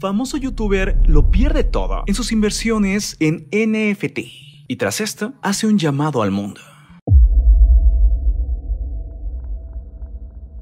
Famoso youtuber lo pierde todo en sus inversiones en NFT y tras esto hace un llamado al mundo.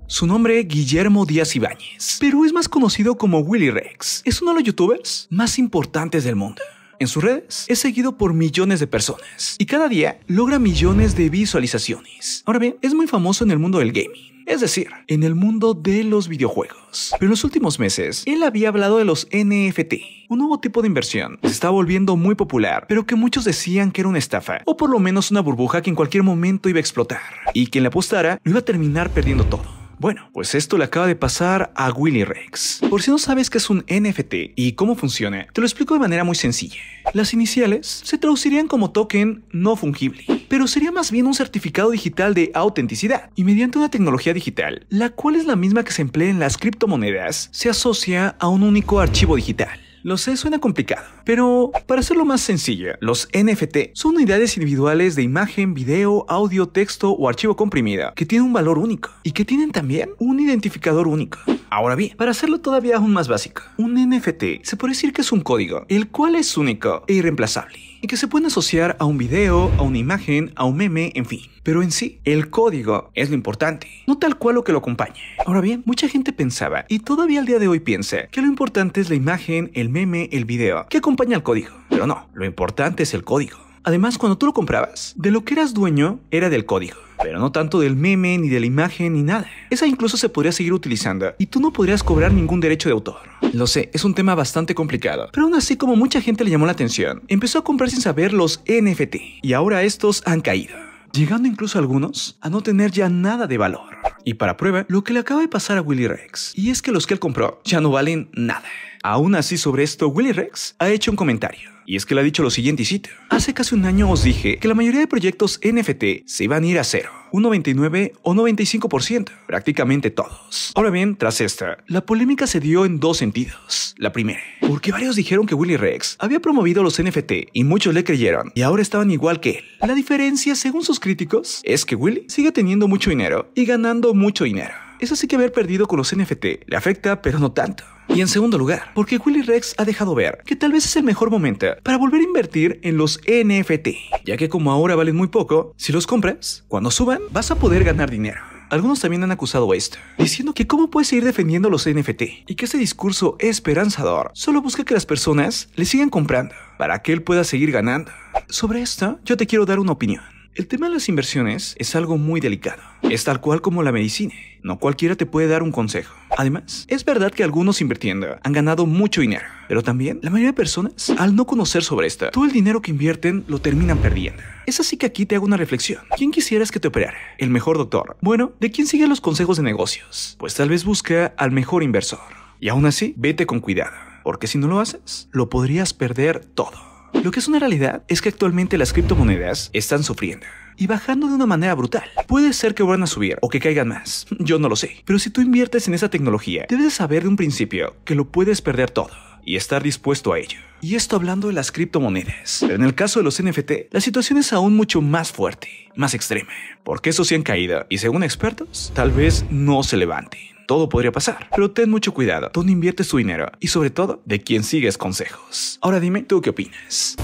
Su nombre Guillermo Díaz Ibáñez, pero es más conocido como Willy Rex. Es uno de los youtubers más importantes del mundo en sus redes es seguido por millones de personas y cada día logra millones de visualizaciones. Ahora bien, es muy famoso en el mundo del gaming es decir, en el mundo de los videojuegos. Pero en los últimos meses, él había hablado de los NFT, un nuevo tipo de inversión que se está volviendo muy popular, pero que muchos decían que era una estafa, o por lo menos una burbuja que en cualquier momento iba a explotar, y quien le apostara lo iba a terminar perdiendo todo. Bueno, pues esto le acaba de pasar a Willy Rex. Por si no sabes qué es un NFT y cómo funciona, te lo explico de manera muy sencilla. Las iniciales se traducirían como token no fungible, pero sería más bien un certificado digital de autenticidad y mediante una tecnología digital, la cual es la misma que se emplea en las criptomonedas, se asocia a un único archivo digital. Lo sé, suena complicado, pero para hacerlo más sencilla, los NFT son unidades individuales de imagen, video, audio, texto o archivo comprimida que tienen un valor único y que tienen también un identificador único. Ahora bien, para hacerlo todavía aún más básico, un NFT se puede decir que es un código, el cual es único e irreemplazable y que se pueden asociar a un video, a una imagen, a un meme, en fin. Pero en sí, el código es lo importante, no tal cual lo que lo acompañe. Ahora bien, mucha gente pensaba, y todavía al día de hoy piensa, que lo importante es la imagen, el meme, el video, que acompaña al código. Pero no, lo importante es el código. Además, cuando tú lo comprabas, de lo que eras dueño era del código, pero no tanto del meme, ni de la imagen, ni nada. Esa incluso se podría seguir utilizando, y tú no podrías cobrar ningún derecho de autor. Lo sé, es un tema bastante complicado, pero aún así como mucha gente le llamó la atención, empezó a comprar sin saber los NFT y ahora estos han caído, llegando incluso algunos a no tener ya nada de valor. Y para prueba, lo que le acaba de pasar a Willy Rex, y es que los que él compró ya no valen nada. Aún así sobre esto, Willy Rex ha hecho un comentario. Y es que le ha dicho lo siguiente y cita. Hace casi un año os dije que la mayoría de proyectos NFT se iban a ir a cero, un 99 o 95%, prácticamente todos. Ahora bien, tras esta, la polémica se dio en dos sentidos. La primera, porque varios dijeron que Willy Rex había promovido los NFT y muchos le creyeron y ahora estaban igual que él. La diferencia, según sus críticos, es que Willy sigue teniendo mucho dinero y ganando mucho dinero. Eso sí que haber perdido con los NFT le afecta, pero no tanto. Y en segundo lugar, porque Willy Rex ha dejado ver que tal vez es el mejor momento para volver a invertir en los NFT, ya que como ahora valen muy poco, si los compras, cuando suban, vas a poder ganar dinero. Algunos también han acusado esto, diciendo que cómo puedes seguir defendiendo los NFT y que ese discurso esperanzador solo busca que las personas le sigan comprando para que él pueda seguir ganando. Sobre esto, yo te quiero dar una opinión. El tema de las inversiones es algo muy delicado. Es tal cual como la medicina. No cualquiera te puede dar un consejo. Además, es verdad que algunos invirtiendo han ganado mucho dinero, pero también la mayoría de personas, al no conocer sobre esta, todo el dinero que invierten lo terminan perdiendo. Es así que aquí te hago una reflexión. ¿Quién quisieras que te operara? ¿El mejor doctor? Bueno, ¿de quién sigue los consejos de negocios? Pues tal vez busca al mejor inversor. Y aún así, vete con cuidado, porque si no lo haces, lo podrías perder todo. Lo que es una realidad es que actualmente las criptomonedas están sufriendo y bajando de una manera brutal. Puede ser que vuelvan a subir o que caigan más, yo no lo sé. Pero si tú inviertes en esa tecnología, debes saber de un principio que lo puedes perder todo y estar dispuesto a ello. Y esto hablando de las criptomonedas. Pero en el caso de los NFT, la situación es aún mucho más fuerte, más extrema, porque esos sí han caído y según expertos, tal vez no se levanten todo podría pasar. Pero ten mucho cuidado, dónde inviertes tu dinero y sobre todo de quién sigues consejos. Ahora dime, ¿tú qué opinas?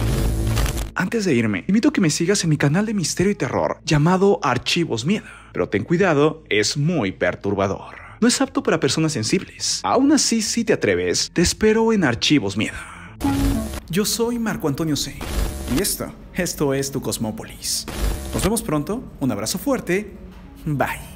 Antes de irme, invito a que me sigas en mi canal de misterio y terror llamado Archivos Miedo. Pero ten cuidado, es muy perturbador. No es apto para personas sensibles. Aún así, si te atreves, te espero en Archivos Miedo. Yo soy Marco Antonio C. Y esto, esto es tu Cosmópolis. Nos vemos pronto, un abrazo fuerte, bye.